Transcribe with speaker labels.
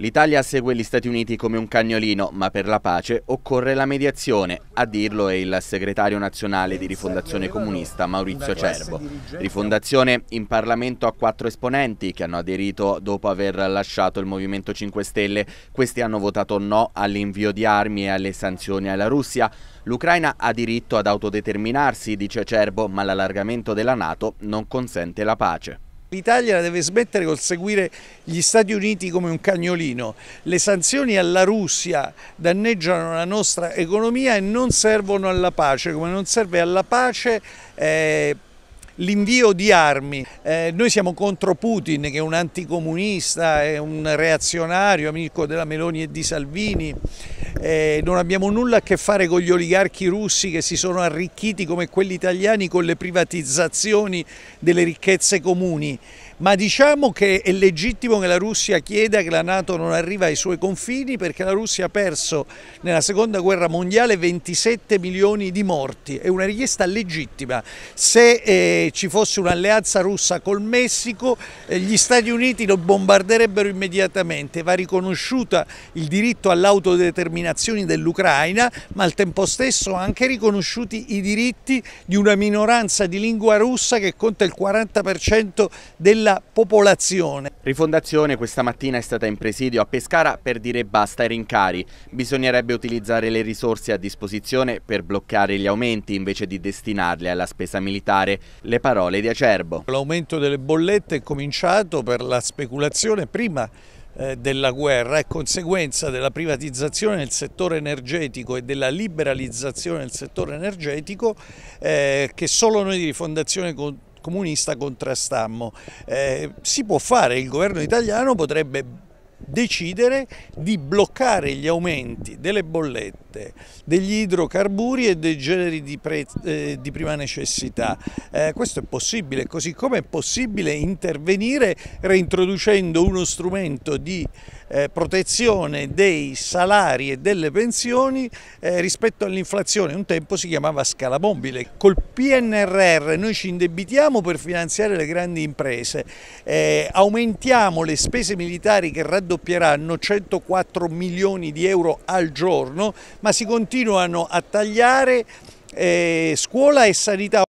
Speaker 1: L'Italia segue gli Stati Uniti come un cagnolino, ma per la pace occorre la mediazione. A dirlo è il segretario nazionale di Rifondazione Comunista Maurizio Cervo. Rifondazione in Parlamento ha quattro esponenti che hanno aderito dopo aver lasciato il Movimento 5 Stelle. Questi hanno votato no all'invio di armi e alle sanzioni alla Russia. L'Ucraina ha diritto ad autodeterminarsi, dice Cerbo, ma l'allargamento della Nato non consente la pace.
Speaker 2: L'Italia la deve smettere col seguire gli Stati Uniti come un cagnolino. Le sanzioni alla Russia danneggiano la nostra economia e non servono alla pace, come non serve alla pace eh, l'invio di armi. Eh, noi siamo contro Putin che è un anticomunista, è un reazionario, amico della Meloni e di Salvini eh, non abbiamo nulla a che fare con gli oligarchi russi che si sono arricchiti come quelli italiani con le privatizzazioni delle ricchezze comuni ma diciamo che è legittimo che la Russia chieda che la Nato non arrivi ai suoi confini perché la Russia ha perso nella seconda guerra mondiale 27 milioni di morti, è una richiesta legittima. Se eh, ci fosse un'alleanza russa col Messico eh, gli Stati Uniti lo bombarderebbero immediatamente, va riconosciuta il diritto all'autodeterminazione dell'Ucraina, ma al tempo stesso anche riconosciuti i diritti di una minoranza di lingua russa che conta il 40% della della popolazione.
Speaker 1: Rifondazione questa mattina è stata in presidio a Pescara per dire basta ai rincari. Bisognerebbe utilizzare le risorse a disposizione per bloccare gli aumenti invece di destinarli alla spesa militare. Le parole di
Speaker 2: Acerbo. L'aumento delle bollette è cominciato per la speculazione prima eh, della guerra è conseguenza della privatizzazione nel settore energetico e della liberalizzazione del settore energetico eh, che solo noi di Rifondazione comunista contrastammo. Eh, si può fare, il governo italiano potrebbe decidere di bloccare gli aumenti delle bollette, degli idrocarburi e dei generi di, eh, di prima necessità. Eh, questo è possibile, così come è possibile intervenire reintroducendo uno strumento di eh, protezione dei salari e delle pensioni eh, rispetto all'inflazione. Un tempo si chiamava scala mobile. Col PNRR noi ci indebitiamo per finanziare le grandi imprese, eh, aumentiamo le spese militari che raddoppiano raddoppieranno 104 milioni di euro al giorno, ma si continuano a tagliare eh, scuola e sanità.